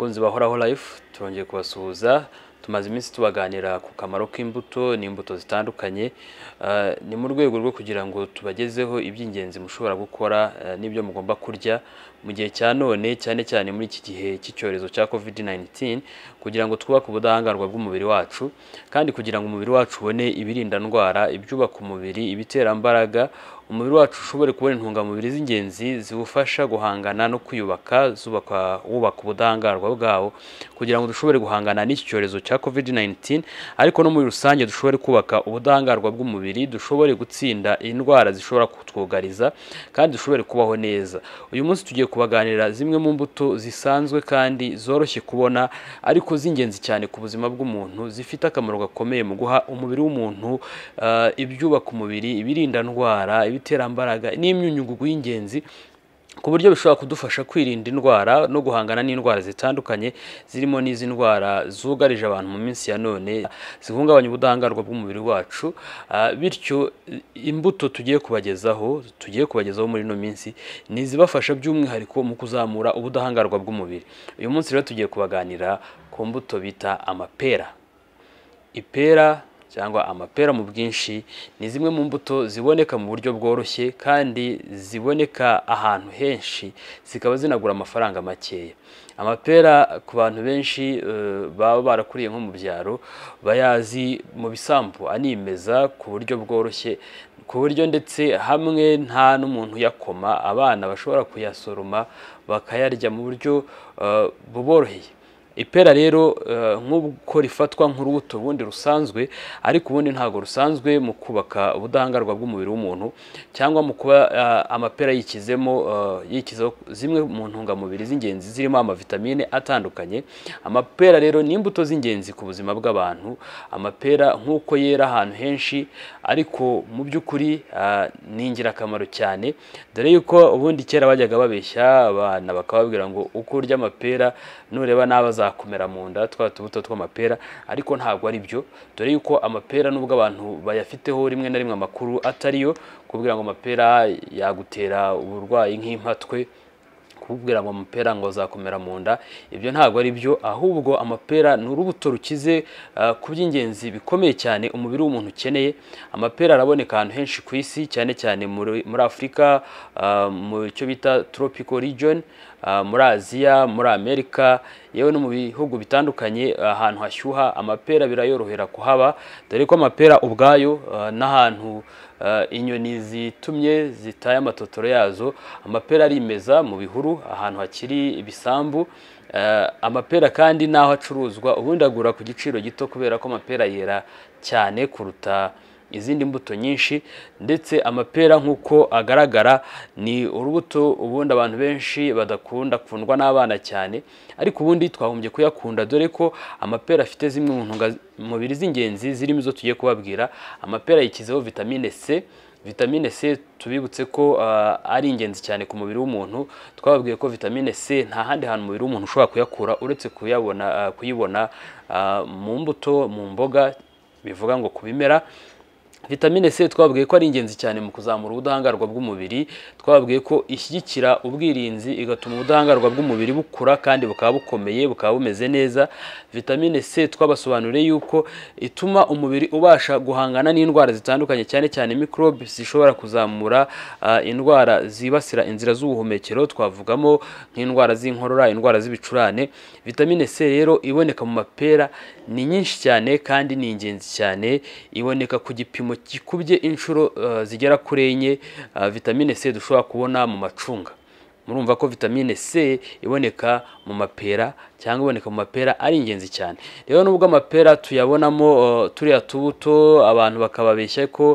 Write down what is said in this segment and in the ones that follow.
bakunzi bahoraho life turongeye kubasuhuza tumaze iminsi tubaganira ku kamaro k'imbuto n'imbuto zitandukanye uh, ni mu rwego rwo kugira ngo tubagezeho iby'ingenzi mushobora gukora uh, n'ibyo mugomba kurya mu gihe cya none cyane cyane muri iki gihe cy'icyorezo cya covid 19 kugira ngo twubake ubudahangarwa bw'umubiri wacu kandi kugira ngo umubiri wacu ubone ibirinda ndwara ibyubaka umubiri ibiterambaraga umubiri wacu ushobore kubona intungamubiri z'ingenzi ziwufasha guhangana no kwiyubaka zubaka wubaka ubudahangarwa bwawo kugira ngo dushobore guhangana n'iki cyorezo cya covid 19 ariko no muri rusange dushobore kubaka ubudahangarwa bw'umubiri dushobore gutsinda indwara zishobora kutwugariza kandi dushobore kubaho neza uyu munsi tugiye kubaganira zimwe mu mbuto zisanzwe kandi zoroshye kubona ariko z'ingenzi cyane ku buzima bw'umuntu zifite akamaro gakomeye mu guha umubiri w'umuntu eh, ibyubaka umubiri ibirinda indwara n'ibiterambaraga n'imyunyungugu y'ingenzi ku buryo bishobora kudufasha kwirinda indwara no guhangana n'indwara zitandukanye zirimo n'izi ndwara zugarije abantu mu minsi ya none zihungabanya ubudahangarwa bw'umubiri wacu ah, bityo imbuto tugiye kubagezaho tugiye kubagezaho muri ino minsi ni izibafasha by'umwihariko mu kuzamura ubudahangarwa bw'umubiri uyu munsi rero tugiye kubaganira ku mbuto bita amapera ipera cyangwa amapera mu bwinshi ni zimwe mu mbuto ziboneka mu buryo bworoshye kandi ziboneka ahantu henshi zikaba zinagura amafaranga makeya amapera ku bantu benshi eh, baba barakuriye nko mu byaro bayazi mu bisambu animeza ku buryo bworoshye ku buryo ndetse hamwe nta n'umuntu uyakoma abana bashobora kuyasoroma bakayarya mu buryo eh, buboroheye ipera rero eh, nk'uko rifatwa nk'urubuto ubundi rusanzwe ariko ubundi ntabwo rusanzwe mu kubaka ubudahangarwa bw'umubiri w'umuntu cyangwa mu kuba eh, amapera yikizemo eh, yikizaho zimwe mu ntungamubiri z'ingenzi zirimo amavitamine atandukanye amapera rero ni imbuto z'ingenzi ku buzima bw'abantu amapera nk'uko yera ahantu henshi ariko mu by'ukuri ni ingirakamaro cyane dore yuko ubundi kera bajyaga babeshya abana bakababwira ngo uko urya amapera nureba n'abazaha kumera mu nda twa tubuto tw'amapera ariko ntabwo ari byo dore yuko amapera nubwo abantu bayafiteho rimwe na rimwe amakuru atariyo kubwira ngo amapera yagutera uburwayi nk'impatwe kubwira ngo amapera ngo azakomera mu nda ibyo ntabwo ari byo ahubwo amapera ni urubuto rukize ah, ku by'ingenzi bikomeye cyane umubiri w'umuntu ukeneye amapera araboneka ahantu henshi ku isi cyane cyane muri afurika ah, mu cyo bita tropical region Ah, muri aziya muri amerika yewe no mu bihugu bitandukanye ahantu hashyuha amapera birayorohera kuhaba dore ko amapera ubwayo ah, n'ahantu ah, inyoni zitumye zitaye amatotoro yazo amapera arimeza mu bihuru ahantu hakiri ibisambu amapera kandi n'aho acuruzwa ubundi agura ku giciro gito kubera ko amapera yera cyane kuruta izindi mbuto nyinshi ndetse amapera nk'uko agaragara ni urubuto ubundi abantu benshi badakunda akundwa n'abana cyane ariko ubundi twahumbye kuyakunda dore ko amapera afite zimwe mu ntungamubiri z'ingenzi zirimo izo tugiye kubabwira amapera yikizeho vitamine c vitamine c tubibutse ko ah, ari ingenzi cyane ku mubiri w'umuntu twababwiye ko vitamine c nta handi hantu umubiri w'umuntu ushobora kuyakura uretse kuyabona ah, kuyibona ah, mu mbuto mu mboga bivuga ngo ku bimera vitamine c twabwiye ko ari ingenzi cyane mu kuzamura ubudahangarwa bw'umubiri twabwiye ko ishyigikira ubwirinzi igatuma ubudahangarwa bw'umubiri bukura kandi bukaba bukomeye bukaba bumeze neza vitamine c twabasobanuriye yuko ituma umubiri ubasha guhangana n'indwara zitandukanye cyane cyane mikorobe zishobora kuzamura ah, indwara zibasira inzira z'ubuhumekero twavugamo nk'indwara z'inkorora indwara z'ibicurane vitamine c rero iboneka mu mapera ni nyinshi cyane kandi ni ingenzi cyane iboneka ku gipimo gikubye inshuro eh, zigera kuri enye eh, vitamine c dushobora kubona mu macunga murumva ko vitamine c iboneka mu mapera cyangwa iboneka mu mapera ari ingenzi cyane rero nubwo amapera tuyabonamo turiya tubuto abantu bakababeshya ko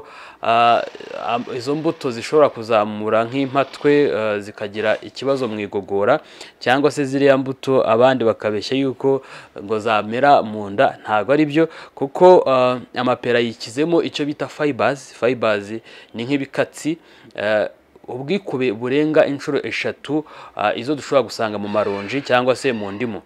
izo mbuto zishobora kuzamura nk'impatwe e, zikagira ikibazo mu igogora cyangwa se ziriya mbuto abandi bakabeshya yuko ngo zamera mu nda ntabwo ari byo kuko amapera yikizemo icyo bita fayibazi fayibazi ni nk'ibikatsi e, ubwikube burenga inshuro eshatu ah, izo dushobora gusanga mu maronji cyangwa se mu ndimu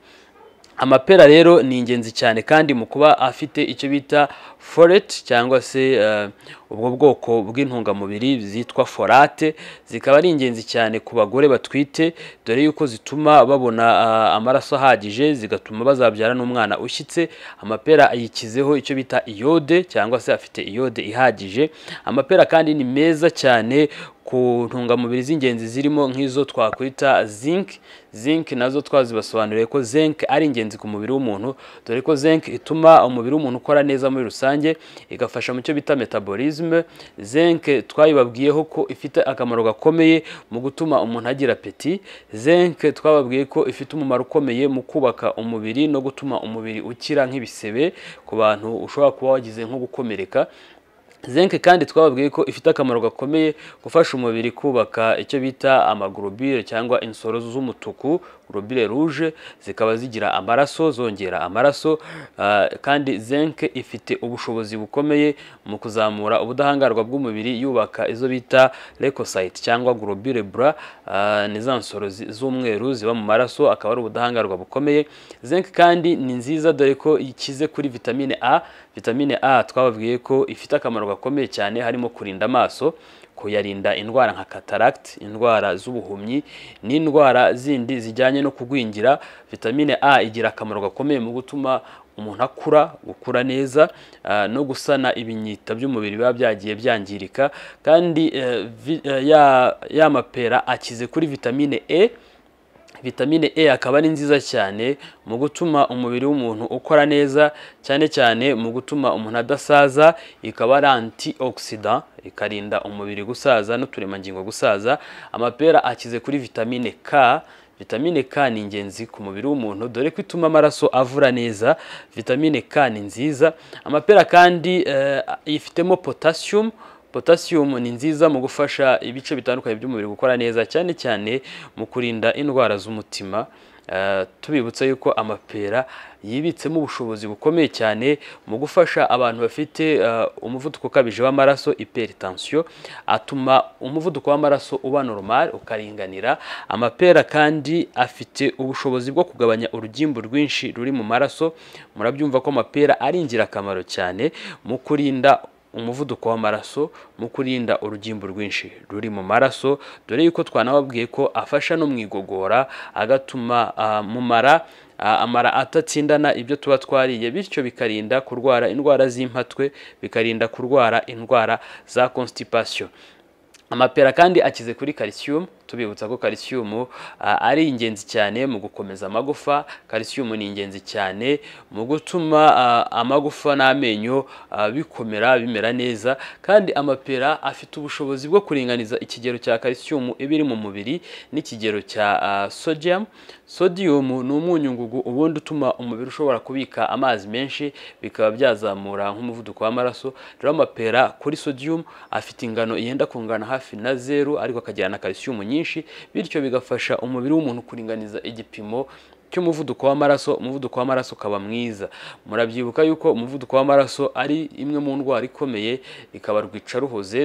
amapera rero ni ingenzi cyane kandi mu kuba afite icyo bita forete cyangwa se eh, ubwo bwoko bw'intungamubiri zitwa forate zikaba ari ingenzi cyane ku bagore batwite dore yuko zituma babona ah, amaraso ahagije zigatuma bazabyara n'umwana ushyitse amapera ayikizeho icyo bita iyode cyangwa se afite iyode ihagije amapera kandi ni meza cyane ku ntungamubiri z'ingenzi zirimo nk'izo twakwita zinc zinc nazo twazibasobanuriye ko zinc ari ingenzi ku mubiri w'umuntu dore ko zinc ituma umubiri w'umuntu ukora neza muri rusange igafasha mu cyo bita metabolisme zinc twayibabwiyeho ko ifite akamaro gakomeye mu gutuma umuntu agira apeti zinc twababwiye ko ifite umumaro ukomeye mu kubaka umubiri no gutuma umubiri ukira nk'ibisebe ku bantu ushobora kuba wagize nko gukomereka zinc kandi twababwiye ko ifite akamaro gakomeye gufasha umubiri kubaka icyo bita amagorobire cyangwa insoro z'umutuku gorobire ruje zikaba zigira amaraso zongera amaraso ah, kandi zinc ifite ubushobozi bukomeye mu kuzamura ubudahangarwa bw'umubiri yubaka izo bita lekosayiti cyangwa gorobire bura ah, ni za z'umweru ziba mu maraso akaba ari ubudahangarwa bukomeye zinc kandi ni nziza dore ko ikize kuri vitamine a vitamine a twababwiye ko ifite akamaro gakomeye cyane harimo kurinda amaso kuyarinda indwara nka cataract indwara z'ubuhumyi n'indwara zindi zijyanye no kugwingira vitamine a igira akamaro gakomeye mu gutuma umuntu akura gukura neza eh, no gusana ibinyita by'umubiri biba byagiye byangirika kandi eh, eh, ya mapera akize kuri vitamine e vitamine e akaba ari nziza cyane mu gutuma umubiri w'umuntu ukora neza cyane cyane mu gutuma umuntu adasaza ikaba ari anti ikarinda umubiri gusaza n'uturemangingo gusaza amapera akize kuri vitamine k vitamine k ni ingenzi ku mubiri w'umuntu dore ko ituma amaraso avura neza vitamine k ni nziza amapera kandi yifitemo eh, potasiyumu potassium ni nziza mu gufasha ibice bitandukanye by'umubiri gukora neza cyane cyane mu kurinda indwara z'umutima ah, tubibutsa yuko amapera yibitsemo ubushobozi bukomeye cyane mu gufasha abantu bafite ah, umuvuduko ukabije w'amaraso iperitansiyo atuma umuvuduko w'amaraso uba normal ukaringanira amapera kandi afite ubushobozi bwo kugabanya urugimbu rwinshi ruri mu maraso murabyumva ko amapera ari ingirakamaro cyane mu kurinda umuvuduko w'amaraso mu kurinda urugimbu rwinshi ruri mu maraso dore yuko twanababwiye ko afasha no mu igogora agatuma mu mara amara atatsindana ibyo tuba twariye bityo bikarinda kurwara indwara z'impatwe bikarinda kurwara indwara za constipation amapera kandi akize kuri calcium tubibutsa ko kalisiyumu ah, ari ingenzi cyane mu gukomeza amagufa kalisiyumu ni ingenzi cyane mu gutuma ah, amagufa n'amenyo ah, bikomera bimera neza kandi amapera afite ubushobozi bwo kuringaniza ikigero cya kalisiyumu ibiri mu mubiri n'ikigero cya sodium sodium ni umunyungugu ubundi utuma umubiri ushobora kubika amazi menshi bikaba byazamura nk'umuvuduko w'amaraso rero amapera kuri sodium afite ingano yenda kungana hafi na zeru ariko akagira na kalisiyumu nyinshi nyinshi bityo bigafasha umubiri w'umuntu kuringaniza igipimo cy'umuvuduko w'amaraso umuvuduko w'amaraso ukaba mwiza murabyibuka yuko umuvuduko w'amaraso ari imwe mu ndwara ikomeye ikaba rwica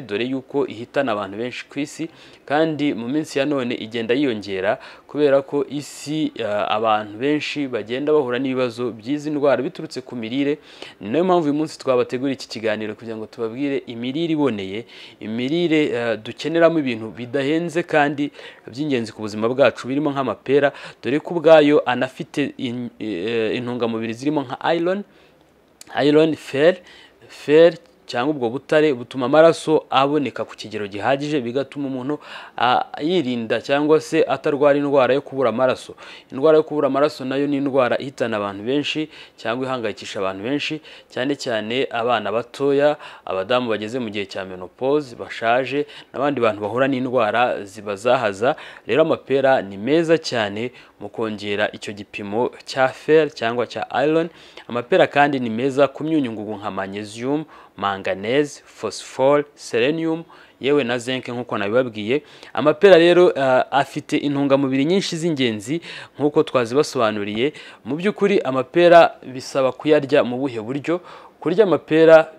dore yuko ihitana abantu benshi ku isi kandi mu minsi ya none igenda yiyongera kubera ko isi eh, abantu benshi bagenda bahura n'ibibazo by'izi ndwara biturutse ku mirire ni nayo mpamvu uyu munsi twabategura iki kiganiro kugira ngo tubabwire imirire iboneye imirire eh, dukeneramo ibintu bidahenze kandi by'ingenzi ku buzima bwacu birimo nk'amapera dore ko ubwayo anafite eh, intungamubiri zirimo nka iron iron fer fer cyangwa ubwo butare butuma amaraso aboneka ku kigero gihagije bigatuma umuntu yirinda cyangwa se atarwara indwara yo kubura amaraso indwara yo kubura amaraso nayo ni indwara ihitana abantu benshi cyangwa ihangayikisha abantu benshi cyane cyane abana batoya abadamu bageze mu gihe cya menopause bashaje n'abandi bantu bahura n'indwara zibazahaza rero amapera ni meza cyane mu kongera icyo gipimo cya fer cyangwa cya iron amapera kandi ni meza ku myunyungugu nka magnesium manganese fosfor, selenium yewe na zenke nk'uko nabibabwiye amapera rero eh, afite intungamubiri nyinshi z'ingenzi nk'uko twazibasobanuriye mu by'ukuri amapera bisaba kuyarya mu buhe buryo kurya amapera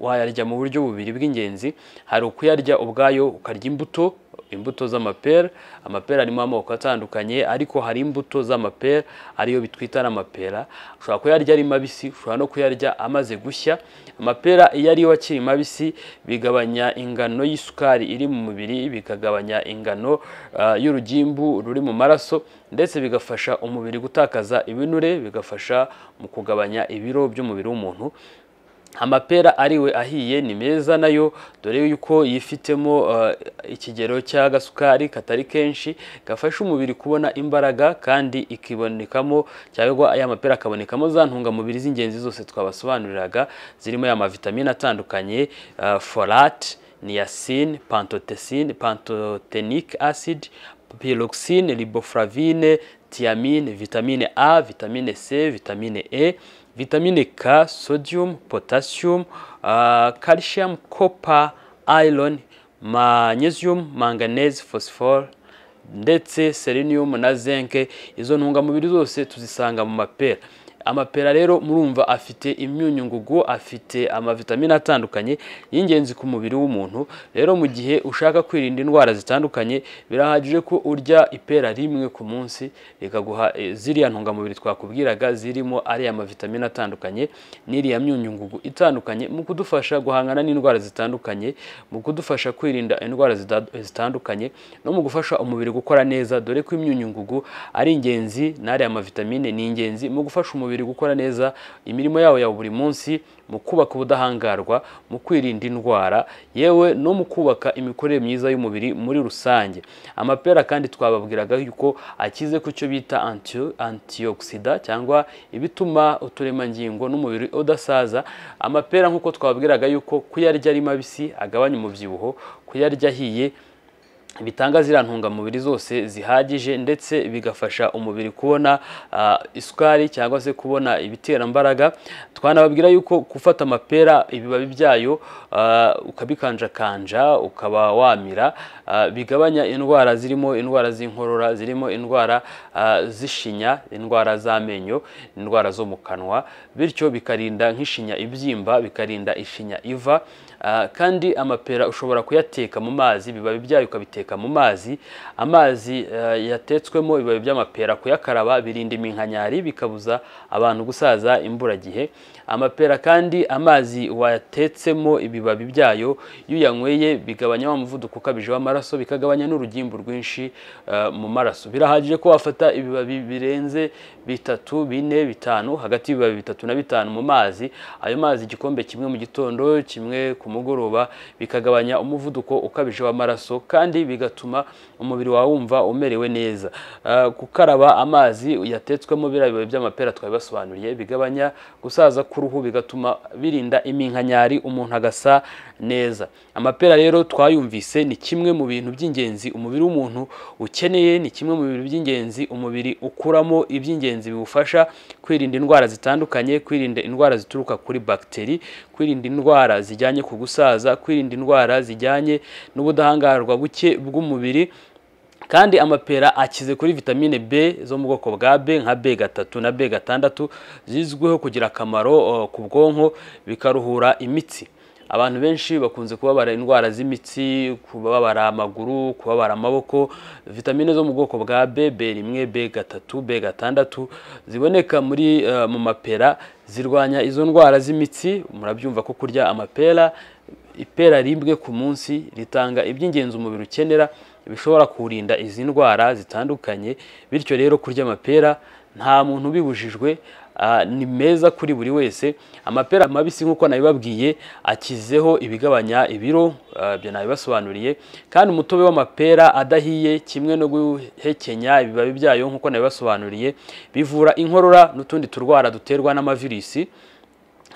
wayarya mu buryo bubiri bw'ingenzi hari ukuyarya ubwayo ukarya imbuto imbuto z'amapera amapera arimo amoko atandukanye ariko hari imbuto z'amapera ariyo bitwita n'amapera ushobora kuyarya ari mabisi ushobora no kuyarya amaze gushya amapera iyo ariyo akiri mabisi bigabanya ingano y'isukari iri mu mubiri bikagabanya ingano ah, y'urugimbu ruri mu maraso ndetse bigafasha umubiri gutakaza ibinure bigafasha mu kugabanya ibiro by'umubiri w'umuntu amapera ariwe ahiye ni meza nayo dore yuko yifitemo eh, ikigero cy'agasukari katari kenshi gafasha umubiri kubona imbaraga kandi ikibonekamo cyangwa aya mapera akabonekamo za ntungamubiri z'ingenzi zose twabasobanuriraga zirimo ya mavitamine atandukanye eh, folate niacine pantotesine pantotenike acid, pyroxine riboflavine tiamine vitamine a vitamine c vitamine e vitamine K sodium potassium uh, calcium copper iron magnesium manganese phosphor, ndetse selenium na zinc izo ntungamubiri zose tuzisanga mu mapera amapera rero murumva afite imyunyungugu afite amavitamine atandukanye y'ingenzi ku mubiri w'umuntu rero mu gihe ushaka kwirinda indwara zitandukanye birahagije ko urya ipera rimwe ku munsi rikaguha eh, ziriya ntungamubiri twakubwiraga zirimo ariya mavitamine atandukanye n'iriya myunyungugu itandukanye mu kudufasha guhangana n'indwara zitandukanye mu kudufasha kwirinda indwara zitandukanye no mu gufasha umubiri gukora neza dore ko imyunyungugu ari ingenzi n'ariya mavitamine ni ingenzi mu gufasha umubiri umubiri gukora neza imirimo yawo ya buri munsi mu kubaka ubudahangarwa mu kwirinda indwara yewe no mu kubaka imikorere myiza y'umubiri muri rusange amapera kandi twababwiraga yuko akize ku cyo bita antioxida cyangwa ibituma uturemangingo n'umubiri udasaza amapera nk'uko twababwiraga yuko kuyarya ari mabisi agabanya umubyibuho kuyarya ahiye bitanga ziriya zose zihagije ndetse bigafasha umubiri kubona isukari cyangwa se kubona ibiterambaraga twanababwira yuko gufata amapera ibibabi byayo ukabikanjakanja ukaba wamira bigabanya indwara zirimo indwara z'inkorora zirimo indwara z'ishinya indwara z'amenyo indwara zo mu kanwa bityo bikarinda nk'ishinya ibyimba bikarinda ishinya iva Ah, kandi amapera ushobora kuyateka mu mazi bibabi byayo ukabiteka mu mazi amazi ah, yatetswemo ibibabi by'amapera kuyakaraba birinda iminkanyari bikabuza abantu gusaza imburagihe amapera kandi amazi wayatetsemo ibibabi byayo iyo uyanyweye bigabanya wa muvuduko ukabije w'amaraso bikagabanya n'urugimbu rwinshi ah, mu maraso birahagije ko wafata ibibabi birenze bitatu bine bitanu hagati y'ibibabi bitatu na bitanu mu mazi ayo mazi igikombe kimwe mu gitondo kimwe ku mugoroba bikagabanya umuvuduko ukabije w'amaraso kandi bigatuma umubiri wawe wumva umerewe neza ah, gukaraba amazi yatetswemo biriya bibabi by'amapera twabibasobanuriye bigabanya gusaza ruhu bigatuma birinda iminkanyari umuntu agasa neza amapera rero twayumvise ni kimwe mu bintu by'ingenzi umubiri w'umuntu ukeneye ni kimwe mu bintu by'ingenzi umubiri ukuramo iby'ingenzi biwufasha kwirinda indwara zitandukanye kwirinda indwara zituruka kuri bagiteri kwirinda indwara zijyanye ku gusaza kwirinda indwara zijyanye n'ubudahangarwa buke bw'umubiri kandi amapera akize kuri vitamine B zo mu bwoko bwa B nka B gatatu na B gatandatu zizwiho kugira akamaro ku bwonko bikaruhura imitsi abantu benshi bakunze kubabara indwara z'imitsi kubabara amaguru kubabara amaboko vitamine zo mu bwoko bwa B B rimwe B gatatu B gatandatu ziboneka muri e, mu mapera zirwanya izo ndwara z'imitsi murabyumva ko kurya amapera ipera rimwe ku munsi ritanga iby'ingenzi umubiri ukenera bishobora kurinda izi ndwara zitandukanye bityo rero kurya amapera nta muntu ubibujijwe ni meza kuri buri wese amapera mabisi nk'uko nabibabwiye akizeho ibigabanya ibiro ibyo nabibasobanuriye kandi umutobe w'amapera adahiye kimwe no guhekenya ibibabi byayo nk'uko nabibasobanuriye bivura inkorora n'utundi turwara duterwa n'amavirisi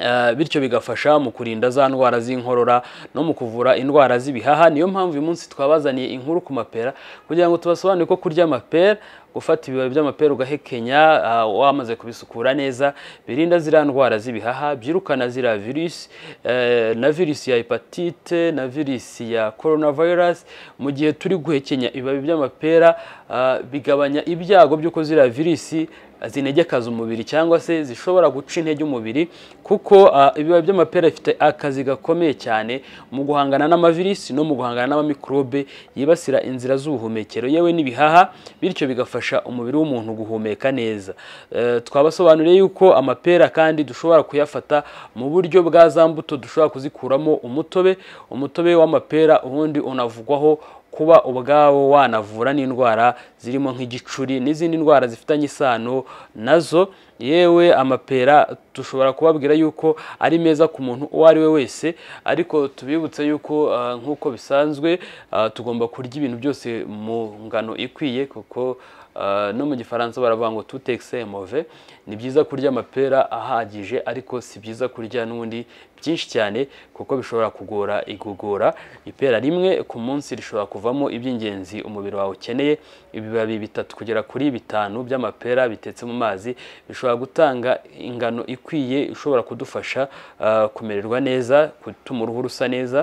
Eh, bityo bigafasha mu kurinda za ndwara z'inkorora no mu kuvura indwara z'ibihaha niyo mpamvu uyu munsi twabazaniye inkuru ku mapera kugira ngo tubasobanurire ko kurya amapera gufata ibibabi by'amapera ugahekenya ah, wamaze kubisukura neza birinda ziriya ndwara z'ibihaha byirukana ziriya virusi eh, na virusi ya hepatite na virusi ya corona virus mu gihe turi guhekenya ibibabi by'amapera ah, bigabanya ibyago by'uko ziriya virusi ah, zinegekaza umubiri cyangwa se zishobora guca intege umubiri kuko ibibabi by'amapera bifite akazi gakomeye cyane mu guhangana n'amavirisi no mu guhangana n'amamikorobe yibasira inzira z'ubuhumekero yewe n'ibihaha bityo bigafasha bifasha umubiri w'umuntu guhumeka neza eh, twabasobanuriye yuko amapera kandi dushobora kuyafata mu buryo bwa za mbuto dushobora kuzikuramo umutobe umutobe w'amapera ubundi unavugwaho kuba ubwabo wanavura n'indwara zirimo nk'igicuri n'izindi ndwara zifitanye isano nazo yewe amapera dushobora kubabwira yuko ari meza ku muntu uwo ari we wese ariko tubibutse yuko ah, nk'uko bisanzwe ah, tugomba kurya ibintu byose mu ngano ikwiye kuko ah, no mu gifaransa baravuga ngo tutexemove ni byiza kurya amapera ahagije ariko si byiza kurya n'ubundi byinshi cyane kuko bishobora kugora igogora ipera rimwe ku munsi rishobora kuvamo iby'ingenzi umubiri wawe ukeneye ibibabi bitatu kugera kuri bitanu by'amapera bitetse mu mazi bishobora gutanga ingano ikwiye ishobora kudufasha ah, kumererwa neza gutuma uruhu rusa neza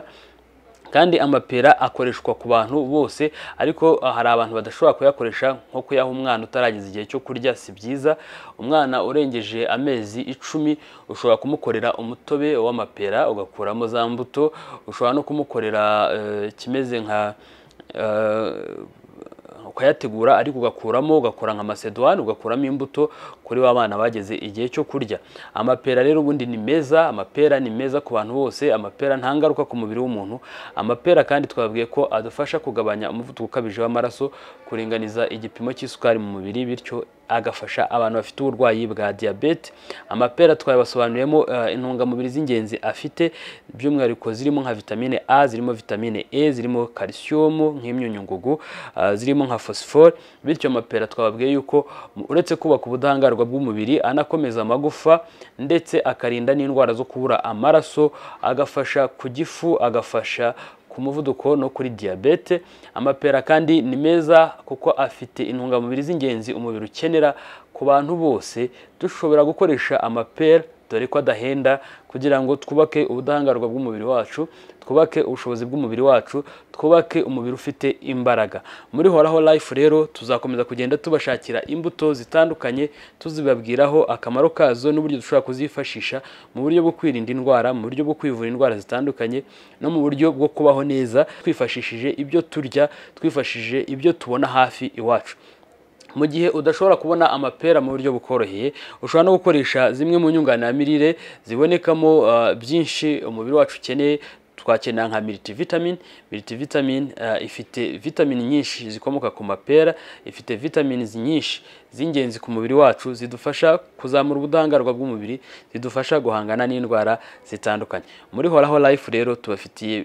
kandi amapera akoreshwa ku bantu bose ariko ah, hari abantu badashobora kuyakoresha nko kuyaha umwana utarageza igihe cyo kurya si byiza umwana urengeje amezi icumi ushobora kumukorera umutobe w'amapera ugakuramo za mbuto ushobora no kumukorera eh, kimeze nka eh, ukayategura ariko ugakuramo ugakora nka masedwane ugakuramo imbuto kuri wa bana bageze igihe cyo kurya amapera rero ubundi ni meza amapera ni meza ku bantu bose amapera nta ngaruka ku mubiri w'umuntu amapera kandi twabwiye ko adufasha kugabanya umuvuduko ukabije w'amaraso kuringaniza igipimo cy'isukari mu mubiri bityo agafasha abantu bafite uburwayi bwa diyabete amapera twayabasobanuriyemo eh, intungamubiri z'ingenzi afite by'umwihariko zirimo nka vitamine a zirimo vitamine e zirimo kalisiyumu nk'imyunyungugu eh, zirimo nka fosifore bityo amapera twababwiye yuko uretse kubaka ubudahangarwa bw'umubiri anakomeza amagufa ndetse akarinda n'indwara zo kubura amaraso agafasha ku gifu agafasha ku muvuduko no kuri diyabete amapera kandi ni meza kuko afite intungamubiri z'ingenzi umubiri ukenera ku bantu bose dushobora gukoresha amapera dore ko adahenda kugira ngo twubake ubudahangarwa bw'umubiri wacu twubake ubushobozi bw'umubiri wacu twubake umubiri ufite imbaraga muri horaho life rero tuzakomeza kugenda tubashakira imbuto zitandukanye tuzibabwiraho akamaro kazo n'uburyo dushobora kuzifashisha mu buryo bwo kwirinda indwara mu buryo bwo kwivura indwara zitandukanye no mu buryo bwo kubaho neza twifashishije ibyo turya twifashishije ibyo tubona hafi iwacu mu gihe udashobora kubona amapera mu buryo bukoroheye ushobora no gukoresha zimwe mu nyunganiramirire zibonekamo uh, byinshi umubiri wacu ukeneye twakenera nka militivitamini militivitamini uh, ifite vitamini nyinshi zikomoka ku mapera ifite vitamini nyinshi z'ingenzi ku mubiri wacu zidufasha kuzamura ubudahangarwa bw'umubiri zidufasha guhangana n'indwara zitandukanye muri horaho life rero tubafitiye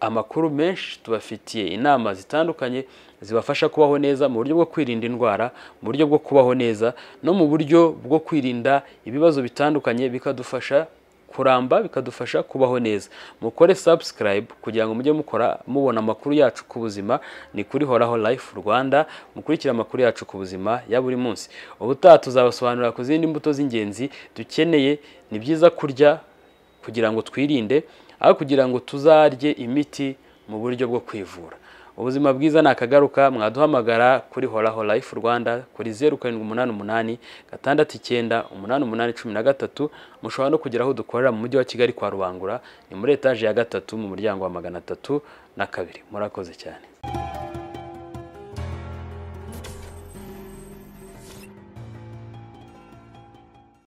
amakuru menshi tubafitiye inama zitandukanye zibafasha kubaho neza mu buryo bwo kwirinda indwara mu buryo bwo kubaho neza no mu buryo bwo kwirinda ibibazo bitandukanye bikadufasha kuramba bikadufasha kubaho neza mukore subscribe kugira ngo mujye mukora mubona amakuru yacu ku buzima ni kuri horaho life rwanda mukurikira amakuru yacu ku buzima ya buri munsi ubutaha tuzabasobanurira ku zindi mbuto z'ingenzi dukeneye ni byiza kurya kugira ngo twirinde aho kugira ngo tuzarye imiti mu buryo bwo kwivura ubuzima bwiza ni akagaruka mwaduhamagara kuri horaho life rwanda kuri zeru karindwi umunani umunani gatandatu icyenda umunani umunani cumi na gatatu mushobora no kugera aho dukorera mu mujyi wa kigali kwa rubangura ni muri etaje ya gatatu mu muryango wa magana atatu na kabiri murakoze cyane